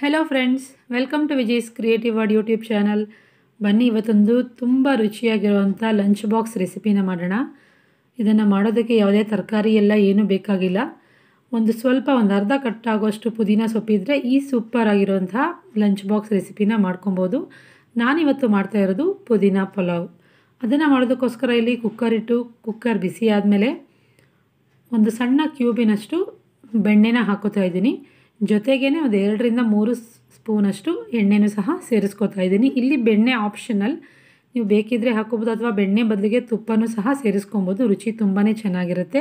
hello friends welcome to Vijay's creative world YouTube channel ಬನ್ನಿ ಇವತ್ತೊಂದು ತುಂಬ ರುಚಿಯಾಗಿರುವಂಥ ಲಂಚ್ ಬಾಕ್ಸ್ ರೆಸಿಪಿನ ಮಾಡೋಣ ಇದನ್ನು ಮಾಡೋದಕ್ಕೆ ಯಾವುದೇ ತರಕಾರಿ ಎಲ್ಲ ಏನೂ ಬೇಕಾಗಿಲ್ಲ ಒಂದು ಸ್ವಲ್ಪ ಒಂದು ಅರ್ಧ ಕಟ್ಟಾಗುವಷ್ಟು ಪುದೀನ ಸೊಪ್ಪಿದ್ರೆ ಈ ಸೂಪರ್ ಆಗಿರೋವಂಥ ಲಂಚ್ ಬಾಕ್ಸ್ ರೆಸಿಪಿನ ಮಾಡ್ಕೊಬೋದು ನಾನಿವತ್ತು ಮಾಡ್ತಾ ಇರೋದು ಪುದೀನ ಪಲಾವ್ ಅದನ್ನು ಮಾಡೋದಕ್ಕೋಸ್ಕರ ಇಲ್ಲಿ ಕುಕ್ಕರ್ ಇಟ್ಟು ಕುಕ್ಕರ್ ಬಿಸಿ ಆದಮೇಲೆ ಒಂದು ಸಣ್ಣ ಕ್ಯೂಬಿನಷ್ಟು ಬೆಣ್ಣೆನ ಹಾಕೋತಾ ಇದ್ದೀನಿ ಜೊತೆಗೇನೆ ಒಂದು ಎರಡರಿಂದ ಮೂರು ಸ್ಪೂನಷ್ಟು ಎಣ್ಣೆನೂ ಸಹ ಸೇರಿಸ್ಕೊತಾ ಇದ್ದೀನಿ ಇಲ್ಲಿ ಬೆಣ್ಣೆ ಆಪ್ಷನಲ್ ನೀವು ಬೇಕಿದ್ದರೆ ಹಾಕೋಬೋದು ಅಥವಾ ಬೆಣ್ಣೆ ಬದಲಿಗೆ ತುಪ್ಪನೂ ಸಹ ಸೇರಿಸ್ಕೊಬೋದು ರುಚಿ ತುಂಬಾ ಚೆನ್ನಾಗಿರುತ್ತೆ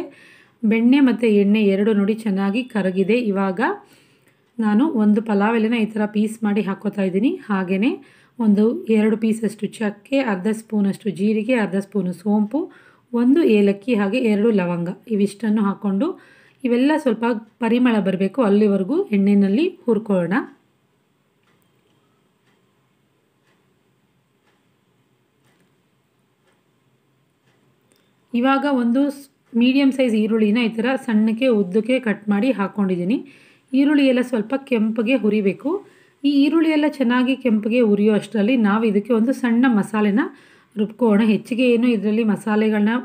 ಬೆಣ್ಣೆ ಮತ್ತು ಎಣ್ಣೆ ಎರಡು ನೋಡಿ ಚೆನ್ನಾಗಿ ಕರಗಿದೆ ಇವಾಗ ನಾನು ಒಂದು ಪಲಾವ್ ಎಲೆನ ಈ ಥರ ಪೀಸ್ ಮಾಡಿ ಹಾಕೋತಾ ಇದ್ದೀನಿ ಹಾಗೆಯೇ ಒಂದು ಎರಡು ಪೀಸಷ್ಟು ಚಕ್ಕೆ ಅರ್ಧ ಸ್ಪೂನಷ್ಟು ಜೀರಿಗೆ ಅರ್ಧ ಸ್ಪೂನು ಸೋಂಪು ಒಂದು ಏಲಕ್ಕಿ ಹಾಗೆ ಎರಡು ಲವಂಗ ಇವಿಷ್ಟನ್ನು ಹಾಕ್ಕೊಂಡು ಇವೆಲ್ಲ ಸ್ವಲ್ಪ ಪರಿಮಳ ಬರಬೇಕು ಅಲ್ಲಿವರೆಗೂ ಎಣ್ಣೆಯಲ್ಲಿ ಹುರ್ಕೊಳ್ಳೋಣ ಇವಾಗ ಒಂದು ಮೀಡಿಯಂ ಸೈಜ್ ಈರುಳ್ಳಿನ ಈ ಥರ ಸಣ್ಣಕ್ಕೆ ಉದ್ದಕ್ಕೆ ಕಟ್ ಮಾಡಿ ಹಾಕ್ಕೊಂಡಿದ್ದೀನಿ ಈರುಳ್ಳಿ ಎಲ್ಲ ಸ್ವಲ್ಪ ಕೆಂಪಗೆ ಹುರಿಬೇಕು ಈ ಈರುಳ್ಳಿ ಎಲ್ಲ ಚೆನ್ನಾಗಿ ಕೆಂಪಗೆ ಹುರಿಯೋ ಅಷ್ಟರಲ್ಲಿ ನಾವು ಇದಕ್ಕೆ ಒಂದು ಸಣ್ಣ ಮಸಾಲೆನ ರುಬ್ಕೋಣ ಹೆಚ್ಚಿಗೆ ಏನು ಇದರಲ್ಲಿ ಮಸಾಲೆಗಳನ್ನ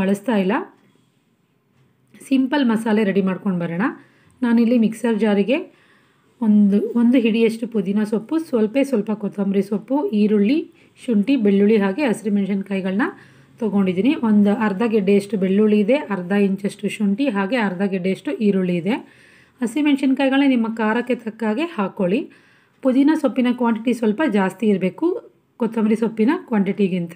ಬಳಸ್ತಾ ಇಲ್ಲ ಸಿಂಪಲ್ ಮಸಾಲೆ ರೆಡಿ ಮಾಡ್ಕೊಂಡು ಬರೋಣ ನಾನಿಲ್ಲಿ ಮಿಕ್ಸರ್ ಜಾರಿಗೆ ಒಂದು ಒಂದು ಹಿಡಿಯಷ್ಟು ಪುದೀನ ಸೊಪ್ಪು ಸ್ವಲ್ಪ ಸ್ವಲ್ಪ ಕೊತ್ತಂಬರಿ ಸೊಪ್ಪು ಈರುಳ್ಳಿ ಶುಂಠಿ ಬೆಳ್ಳುಳ್ಳಿ ಹಾಗೆ ಹಸಿಮೆಣ್ಸಿನ್ಕಾಯಿಗಳನ್ನ ತೊಗೊಂಡಿದ್ದೀನಿ ಒಂದು ಅರ್ಧ ಗೆಡ್ಡೆಯಷ್ಟು ಬೆಳ್ಳುಳ್ಳಿ ಇದೆ ಅರ್ಧ ಇಂಚಷ್ಟು ಶುಂಠಿ ಹಾಗೆ ಅರ್ಧ ಗೆಡ್ಡೆಯಷ್ಟು ಈರುಳ್ಳಿ ಇದೆ ಹಸಿಮೆಣ್ಸಿನ್ಕಾಯಿಗಳನ್ನೇ ನಿಮ್ಮ ಖಾರಕ್ಕೆ ತಕ್ಕ ಹಾಗೆ ಹಾಕ್ಕೊಳ್ಳಿ ಪುದೀನ ಸೊಪ್ಪಿನ ಕ್ವಾಂಟಿಟಿ ಸ್ವಲ್ಪ ಜಾಸ್ತಿ ಇರಬೇಕು ಕೊತ್ತಂಬರಿ ಸೊಪ್ಪಿನ ಕ್ವಾಂಟಿಟಿಗಿಂತ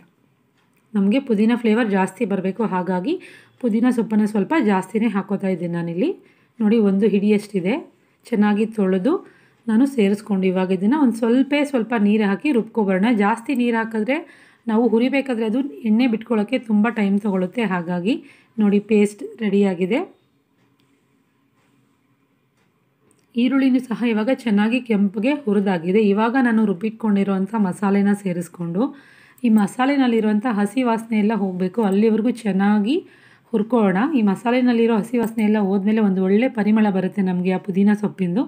ನಮಗೆ ಪುದೀನ ಫ್ಲೇವರ್ ಜಾಸ್ತಿ ಬರಬೇಕು ಹಾಗಾಗಿ ಪುದೀನ ಸೊಪ್ಪನ್ನು ಸ್ವಲ್ಪ ಜಾಸ್ತಿನೇ ಹಾಕೋತಾ ಇದ್ದೀನಿ ನಾನಿಲ್ಲಿ ನೋಡಿ ಒಂದು ಹಿಡಿಯಷ್ಟಿದೆ ಚೆನ್ನಾಗಿ ತೊಳೆದು ನಾನು ಸೇರಿಸ್ಕೊಂಡು ಇವಾಗ ಇದನ್ನು ಒಂದು ಸ್ವಲ್ಪ ಸ್ವಲ್ಪ ನೀರು ಹಾಕಿ ರುಬ್ಕೊಬರೋಣ ಜಾಸ್ತಿ ನೀರು ಹಾಕಿದ್ರೆ ನಾವು ಹುರಿಬೇಕಾದ್ರೆ ಅದು ಎಣ್ಣೆ ಬಿಟ್ಕೊಳ್ಳೋಕ್ಕೆ ತುಂಬ ಟೈಮ್ ತೊಗೊಳುತ್ತೆ ಹಾಗಾಗಿ ನೋಡಿ ಪೇಸ್ಟ್ ರೆಡಿಯಾಗಿದೆ ಈರುಳ್ಳಿನೂ ಸಹ ಇವಾಗ ಚೆನ್ನಾಗಿ ಕೆಂಪಿಗೆ ಹುರಿದಾಗಿದೆ ಇವಾಗ ನಾನು ರುಬ್ಬಿಟ್ಕೊಂಡಿರೋವಂಥ ಮಸಾಲೆನ ಸೇರಿಸ್ಕೊಂಡು ಈ ಮಸಾಲೆನಲ್ಲಿರುವಂಥ ಹಸಿ ವಾಸನೆ ಎಲ್ಲ ಹೋಗಬೇಕು ಅಲ್ಲಿವರೆಗೂ ಚೆನ್ನಾಗಿ ಹುರ್ಕೊಳ್ಳೋಣ ಈ ಮಸಾಲೆನಲ್ಲಿರೋ ಹಸಿ ವಾಸನೆ ಎಲ್ಲ ಹೋದ್ಮೇಲೆ ಒಂದು ಒಳ್ಳೆ ಪರಿಮಳ ಬರುತ್ತೆ ನಮಗೆ ಆ ಪುದೀನ ಸೊಪ್ಪಿಂದು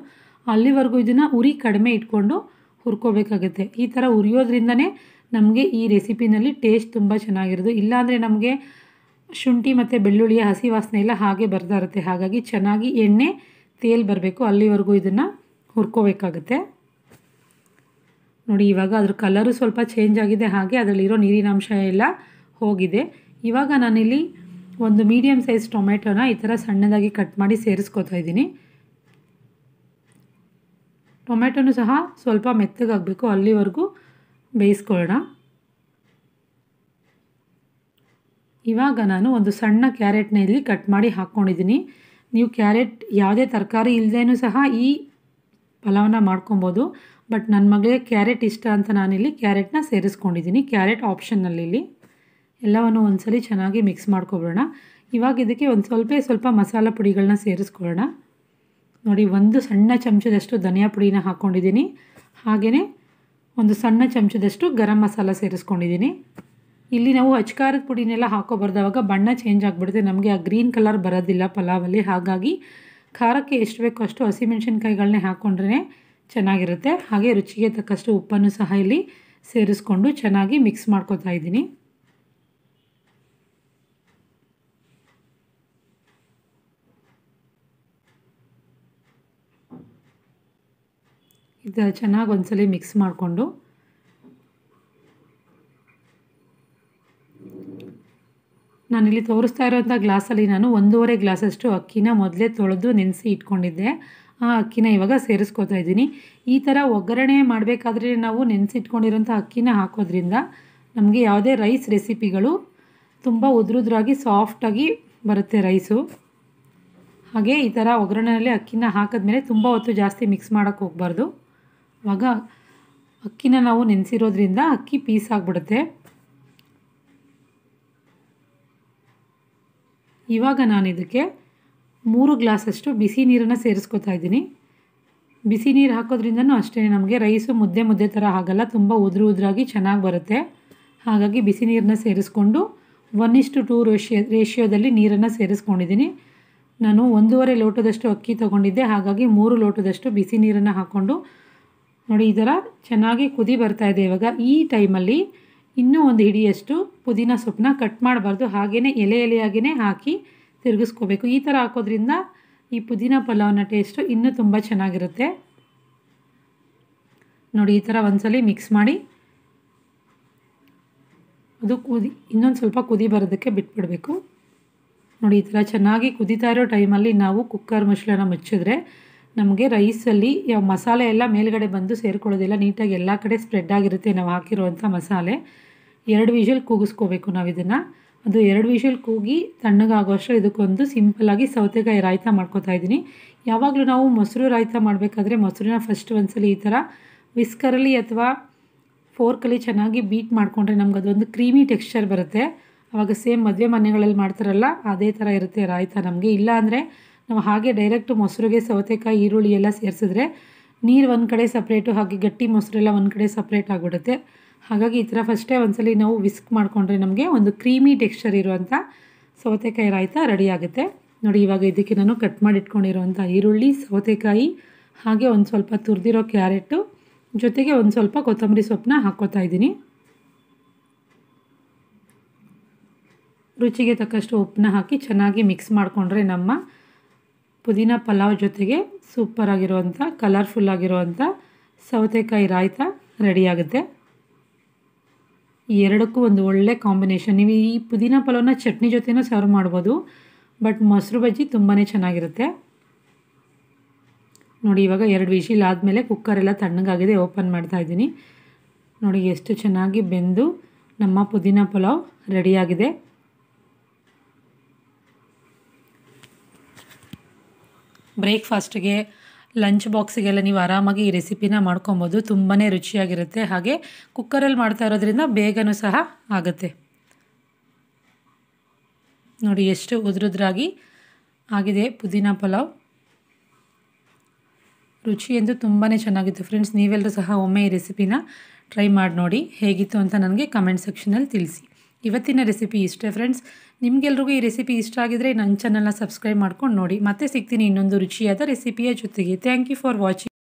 ಅಲ್ಲಿವರೆಗೂ ಇದನ್ನು ಉರಿ ಕಡಿಮೆ ಇಟ್ಕೊಂಡು ಹುರ್ಕೋಬೇಕಾಗುತ್ತೆ ಈ ಥರ ಉರಿಯೋದ್ರಿಂದನೇ ನಮಗೆ ಈ ರೆಸಿಪಿನಲ್ಲಿ ಟೇಸ್ಟ್ ತುಂಬ ಚೆನ್ನಾಗಿರೋದು ಇಲ್ಲಾಂದರೆ ನಮಗೆ ಶುಂಠಿ ಮತ್ತು ಬೆಳ್ಳುಳ್ಳಿಯ ಹಸಿ ವಾಸನೆ ಎಲ್ಲ ಹಾಗೆ ಬರ್ತಾ ಇರುತ್ತೆ ಹಾಗಾಗಿ ಚೆನ್ನಾಗಿ ಎಣ್ಣೆ ತೇಲ್ ಬರಬೇಕು ಅಲ್ಲಿವರೆಗೂ ಇದನ್ನು ಹುರ್ಕೋಬೇಕಾಗುತ್ತೆ ನೋಡಿ ಇವಾಗ ಅದ್ರ ಕಲರು ಸ್ವಲ್ಪ ಚೇಂಜ್ ಆಗಿದೆ ಹಾಗೆ ಅದರಲ್ಲಿರೋ ನೀರಿನಾಂಶ ಎಲ್ಲ ಹೋಗಿದೆ ಇವಾಗ ನಾನಿಲ್ಲಿ ಒಂದು ಮೀಡಿಯಮ್ ಸೈಜ್ ಟೊಮೆಟೊನ ಈ ಥರ ಸಣ್ಣದಾಗಿ ಕಟ್ ಮಾಡಿ ಸೇರಿಸ್ಕೊತಾ ಇದ್ದೀನಿ ಟೊಮೆಟೊನೂ ಸಹ ಸ್ವಲ್ಪ ಮೆತ್ತಗಾಗಬೇಕು ಅಲ್ಲಿವರೆಗೂ ಬೇಯಿಸ್ಕೊಳ್ಳೋಣ ಇವಾಗ ನಾನು ಒಂದು ಸಣ್ಣ ಕ್ಯಾರೆಟ್ನ ಇಲ್ಲಿ ಕಟ್ ಮಾಡಿ ಹಾಕ್ಕೊಂಡಿದ್ದೀನಿ ನೀವು ಕ್ಯಾರೆಟ್ ಯಾವುದೇ ತರಕಾರಿ ಇಲ್ಲದೇನೂ ಸಹ ಈ ಪಲಾವನ್ನ ಮಾಡ್ಕೊಬೋದು ಬಟ್ ನನ್ನ ಮಗಳಿಗೆ ಕ್ಯಾರೆಟ್ ಇಷ್ಟ ಅಂತ ನಾನಿಲ್ಲಿ ಕ್ಯಾರೆಟ್ನ ಸೇರಿಸ್ಕೊಂಡಿದ್ದೀನಿ ಕ್ಯಾರೆಟ್ ಆಪ್ಷನ್ನಲ್ಲಿ ಎಲ್ಲವನ್ನು ಒಂದ್ಸಲಿ ಚೆನ್ನಾಗಿ ಮಿಕ್ಸ್ ಮಾಡ್ಕೊಬಿಡೋಣ ಇವಾಗ ಇದಕ್ಕೆ ಒಂದು ಸ್ವಲ್ಪ ಸ್ವಲ್ಪ ಮಸಾಲ ಪುಡಿಗಳನ್ನ ಸೇರಿಸ್ಕೊಳ್ಳೋಣ ನೋಡಿ ಒಂದು ಸಣ್ಣ ಚಮಚದಷ್ಟು ಧನಿಯಾ ಪುಡಿನ ಹಾಕ್ಕೊಂಡಿದ್ದೀನಿ ಹಾಗೆಯೇ ಒಂದು ಸಣ್ಣ ಚಮಚದಷ್ಟು ಗರಂ ಮಸಾಲ ಸೇರಿಸ್ಕೊಂಡಿದ್ದೀನಿ ಇಲ್ಲಿ ನಾವು ಅಚ್ಕಾರದ ಪುಡಿನೆಲ್ಲ ಹಾಕೋಬಾರ್ದವಾಗ ಬಣ್ಣ ಚೇಂಜ್ ಆಗಿಬಿಡುತ್ತೆ ನಮಗೆ ಆ ಗ್ರೀನ್ ಕಲರ್ ಬರೋದಿಲ್ಲ ಪಲಾವಲ್ಲಿ ಹಾಗಾಗಿ ಖಾರಕ್ಕೆ ಎಷ್ಟು ಬೇಕೋ ಅಷ್ಟು ಹಸಿಮೆಣ್ಸಿನ್ಕಾಯಿಗಳನ್ನೇ ಹಾಕ್ಕೊಂಡ್ರೇ ಚೆನ್ನಾಗಿರುತ್ತೆ ಹಾಗೆ ರುಚಿಗೆ ತಕ್ಕಷ್ಟು ಉಪ್ಪನ್ನು ಸಹ ಇಲ್ಲಿ ಸೇರಿಸ್ಕೊಂಡು ಚೆನ್ನಾಗಿ ಮಿಕ್ಸ್ ಮಾಡ್ಕೋತಾ ಇದ್ದೀನಿ ಇದು ಚೆನ್ನಾಗಿ ಒಂದ್ಸಲಿ ಮಿಕ್ಸ್ ಮಾಡಿಕೊಂಡು ನಾನಿಲ್ಲಿ ತೋರಿಸ್ತಾ ಇರೋಂಥ ಗ್ಲಾಸಲ್ಲಿ ನಾನು ಒಂದೂವರೆ ಗ್ಲಾಸಷ್ಟು ಅಕ್ಕಿನ ಮೊದಲೇ ತೊಳೆದು ನೆನೆಸಿ ಇಟ್ಕೊಂಡಿದ್ದೆ ಆ ಅಕ್ಕಿನ ಇವಾಗ ಸೇರಿಸ್ಕೊತಾ ಇದ್ದೀನಿ ಈ ಥರ ಒಗ್ಗರಣೆ ಮಾಡಬೇಕಾದ್ರೆ ನಾವು ನೆನೆಸಿಟ್ಕೊಂಡಿರೋಂಥ ಅಕ್ಕಿನ ಹಾಕೋದ್ರಿಂದ ನಮಗೆ ಯಾವುದೇ ರೈಸ್ ರೆಸಿಪಿಗಳು ತುಂಬ ಉದ್ರುದ್ರಾಗಿ ಸಾಫ್ಟಾಗಿ ಬರುತ್ತೆ ರೈಸು ಹಾಗೆ ಈ ಥರ ಒಗ್ಗರಣೆಯಲ್ಲಿ ಅಕ್ಕಿನ ಹಾಕಿದ್ಮೇಲೆ ತುಂಬ ಹೊತ್ತು ಜಾಸ್ತಿ ಮಿಕ್ಸ್ ಮಾಡೋಕ್ಕೆ ಹೋಗ್ಬಾರ್ದು ಆವಾಗ ಅಕ್ಕಿನ ನಾವು ನೆನೆಸಿರೋದ್ರಿಂದ ಅಕ್ಕಿ ಪೀಸ್ ಆಗಿಬಿಡುತ್ತೆ ಇವಾಗ ನಾನು ಇದಕ್ಕೆ ಮೂರು ಗ್ಲಾಸಷ್ಟು ಬಿಸಿ ನೀರನ್ನು ಸೇರಿಸ್ಕೊತಾ ಇದ್ದೀನಿ ಬಿಸಿ ನೀರು ಹಾಕೋದ್ರಿಂದನೂ ಅಷ್ಟೇ ನಮಗೆ ರೈಸು ಮುದ್ದೆ ಮುದ್ದೆ ಥರ ಆಗಲ್ಲ ತುಂಬ ಉದುರು ಉದುರಾಗಿ ಚೆನ್ನಾಗಿ ಬರುತ್ತೆ ಹಾಗಾಗಿ ಬಿಸಿ ನೀರನ್ನ ಸೇರಿಸ್ಕೊಂಡು ಒನ್ ಇಷ್ಟು ಟೂ ರೇಷಿಯೋ ರೇಷಿಯೋದಲ್ಲಿ ನೀರನ್ನು ಸೇರಿಸ್ಕೊಂಡಿದ್ದೀನಿ ನಾನು ಒಂದೂವರೆ ಲೋಟದಷ್ಟು ಅಕ್ಕಿ ತೊಗೊಂಡಿದ್ದೆ ಹಾಗಾಗಿ ಮೂರು ಲೋಟದಷ್ಟು ಬಿಸಿ ನೀರನ್ನು ಹಾಕ್ಕೊಂಡು ನೋಡಿ ಈ ಥರ ಚೆನ್ನಾಗಿ ಕುದಿ ಬರ್ತಾ ಇದೆ ಇವಾಗ ಈ ಟೈಮಲ್ಲಿ ಇನ್ನೂ ಒಂದು ಹಿಡಿಯಷ್ಟು ಪುದೀನ ಸೊಪ್ಪನ್ನ ಕಟ್ ಮಾಡಬಾರ್ದು ಹಾಗೆಯೇ ಎಲೆ ಎಲೆಯಾಗಿಯೇ ಹಾಕಿ ತಿರುಗಿಸ್ಕೋಬೇಕು ಈ ಥರ ಹಾಕೋದ್ರಿಂದ ಈ ಪುದೀನ ಪಲಾವ್ನ ಟೇಸ್ಟು ಇನ್ನೂ ತುಂಬ ಚೆನ್ನಾಗಿರುತ್ತೆ ನೋಡಿ ಈ ಥರ ಒಂದ್ಸಲಿ ಮಿಕ್ಸ್ ಮಾಡಿ ಅದು ಕುದಿ ಇನ್ನೊಂದು ಸ್ವಲ್ಪ ಕುದಿ ಬರೋದಕ್ಕೆ ಬಿಟ್ಬಿಡಬೇಕು ನೋಡಿ ಈ ಥರ ಚೆನ್ನಾಗಿ ಕುದಿತಾ ಇರೋ ಟೈಮಲ್ಲಿ ನಾವು ಕುಕ್ಕರ್ ಮುಚ್ಚಳನ ಮುಚ್ಚಿದ್ರೆ ನಮಗೆ ರೈಸಲ್ಲಿ ಯಾವ ಮಸಾಲೆ ಎಲ್ಲ ಮೇಲ್ಗಡೆ ಬಂದು ಸೇರಿಕೊಳ್ಳೋದಿಲ್ಲ ನೀಟಾಗಿ ಎಲ್ಲ ಕಡೆ ಸ್ಪ್ರೆಡ್ ಆಗಿರುತ್ತೆ ನಾವು ಹಾಕಿರುವಂಥ ಮಸಾಲೆ ಎರಡು ವಿಷಲ್ ಕೂಗಿಸ್ಕೋಬೇಕು ನಾವು ಇದನ್ನು ಅದು ಎರಡು ವಿಷಲ್ ಕೂಗಿ ತಣ್ಣಗಾಗೋಷ್ಟು ಇದಕ್ಕೊಂದು ಸಿಂಪಲ್ಲಾಗಿ ಸೌತೆಕಾಯಿ ರಾಯ್ತ ಮಾಡ್ಕೋತಾ ಇದ್ದೀನಿ ಯಾವಾಗಲೂ ನಾವು ಮೊಸರು ರಾಯ್ತ ಮಾಡಬೇಕಾದ್ರೆ ಮೊಸರನ್ನ ಫಸ್ಟ್ ಒಂದ್ಸಲ ಈ ಥರ ವಿಸ್ಕರಲ್ಲಿ ಅಥವಾ ಫೋರ್ಕಲ್ಲಿ ಚೆನ್ನಾಗಿ ಬೀಟ್ ಮಾಡಿಕೊಂಡ್ರೆ ನಮ್ಗೆ ಅದೊಂದು ಕ್ರೀಮಿ ಟೆಕ್ಸ್ಚರ್ ಬರುತ್ತೆ ಆವಾಗ ಸೇಮ್ ಮದುವೆ ಮನೆಗಳಲ್ಲಿ ಮಾಡ್ತಾರಲ್ಲ ಅದೇ ಥರ ಇರುತ್ತೆ ರಾಯ್ತ ನಮಗೆ ಇಲ್ಲ ನಾವು ಹಾಗೆ ಡೈರೆಕ್ಟ್ ಮೊಸರಿಗೆ ಸೌತೆಕಾಯಿ ಈರುಳ್ಳಿ ಎಲ್ಲ ಸೇರಿಸಿದ್ರೆ ನೀರು ಒಂದು ಕಡೆ ಸಪ್ರೇಟು ಹಾಗೆ ಗಟ್ಟಿ ಮೊಸರೆಲ್ಲ ಒಂದು ಕಡೆ ಸಪ್ರೇಟ್ ಆಗಿಬಿಡುತ್ತೆ ಹಾಗಾಗಿ ಈ ಥರ ಫಸ್ಟೇ ಒಂದ್ಸಲಿ ನಾವು ವಿಸ್ಕ್ ಮಾಡಿಕೊಂಡ್ರೆ ನಮಗೆ ಒಂದು ಕ್ರೀಮಿ ಟೆಕ್ಸ್ಚರ್ ಇರುವಂಥ ಸೌತೆಕಾಯಿ ರಾಯ್ತ ರೆಡಿ ಆಗುತ್ತೆ ನೋಡಿ ಇವಾಗ ಇದಕ್ಕೆ ನಾನು ಕಟ್ ಮಾಡಿ ಇಟ್ಕೊಂಡಿರುವಂಥ ಈರುಳ್ಳಿ ಸೌತೆಕಾಯಿ ಹಾಗೆ ಒಂದು ಸ್ವಲ್ಪ ತುರಿದಿರೋ ಕ್ಯಾರೆಟು ಜೊತೆಗೆ ಒಂದು ಸ್ವಲ್ಪ ಕೊತ್ತಂಬರಿ ಸೊಪ್ಪನ್ನ ಹಾಕ್ಕೋತಾ ಇದ್ದೀನಿ ರುಚಿಗೆ ತಕ್ಕಷ್ಟು ಉಪ್ಪನ್ನ ಹಾಕಿ ಚೆನ್ನಾಗಿ ಮಿಕ್ಸ್ ಮಾಡಿಕೊಂಡ್ರೆ ನಮ್ಮ ಪುದೀನ ಪಲಾವ್ ಜೊತೆಗೆ ಸೂಪರ್ ಆಗಿರುವಂಥ ಕಲರ್ಫುಲ್ ಆಗಿರುವಂಥ ಸೌತೆಕಾಯಿ ರಾಯ್ತ ರೆಡಿಯಾಗುತ್ತೆ ಎರಡಕ್ಕೂ ಒಂದು ಒಳ್ಳೆ ಕಾಂಬಿನೇಷನ್ ನೀವು ಈ ಪುದೀನ ಪಲಾವ್ನ ಚಟ್ನಿ ಜೊತೆನೂ ಸರ್ವ್ ಮಾಡ್ಬೋದು ಬಟ್ ಮೊಸರು ಬಜ್ಜಿ ತುಂಬಾ ಚೆನ್ನಾಗಿರುತ್ತೆ ನೋಡಿ ಇವಾಗ ಎರಡು ವಿಶೀಲ್ ಆದಮೇಲೆ ಕುಕ್ಕರೆಲ್ಲ ತಣ್ಣಗಾಗಿದೆ ಓಪನ್ ಮಾಡ್ತಾ ಇದ್ದೀನಿ ನೋಡಿ ಎಷ್ಟು ಚೆನ್ನಾಗಿ ಬೆಂದು ನಮ್ಮ ಪುದೀನ ಪಲಾವ್ ರೆಡಿಯಾಗಿದೆ ಬ್ರೇಕ್ಫಾಸ್ಟ್ಗೆ ಲಂಚ್ ಬಾಕ್ಸಿಗೆಲ್ಲ ನೀವು ಆರಾಮಾಗಿ ಈ ರೆಸಿಪಿನ ಮಾಡ್ಕೊಬೋದು ತುಂಬಾ ರುಚಿಯಾಗಿರುತ್ತೆ ಹಾಗೆ ಕುಕ್ಕರಲ್ಲಿ ಮಾಡ್ತಾ ಇರೋದ್ರಿಂದ ಬೇಗನೂ ಸಹ ಆಗುತ್ತೆ ನೋಡಿ ಎಷ್ಟು ಉದುರುದ್ರಾಗಿ ಆಗಿದೆ ಪುದೀನ ಪಲಾವ್ ರುಚಿ ಎಂದು ತುಂಬಾ ಚೆನ್ನಾಗಿತ್ತು ಫ್ರೆಂಡ್ಸ್ ನೀವೆಲ್ಲರೂ ಸಹ ಒಮ್ಮೆ ಈ ರೆಸಿಪಿನ ಟ್ರೈ ಮಾಡಿ ನೋಡಿ ಹೇಗಿತ್ತು ಅಂತ ನನಗೆ ಕಮೆಂಟ್ ಸೆಕ್ಷನಲ್ಲಿ ತಿಳಿಸಿ ಇವತ್ತಿನ ರೆಸಿಪಿ ಇಷ್ಟೇ ಫ್ರೆಂಡ್ಸ್ ನಿಮಗೆಲ್ರಿಗೂ ಈ ರೆಸಿಪಿ ಇಷ್ಟ ಆಗಿದ್ರೆ ನನ್ನ ಚಾನಲ್ನ ಸಬ್ಸ್ಕ್ರೈಬ್ ಮಾಡ್ಕೊಂಡು ನೋಡಿ ಮತ್ತೆ ಸಿಗ್ತೀನಿ ಇನ್ನೊಂದು ರುಚಿಯಾದ ರೆಸಿಪಿಯ ಜೊತೆಗೆ ಥ್ಯಾಂಕ್ ಯು ಫಾರ್ ವಾಚಿಂಗ್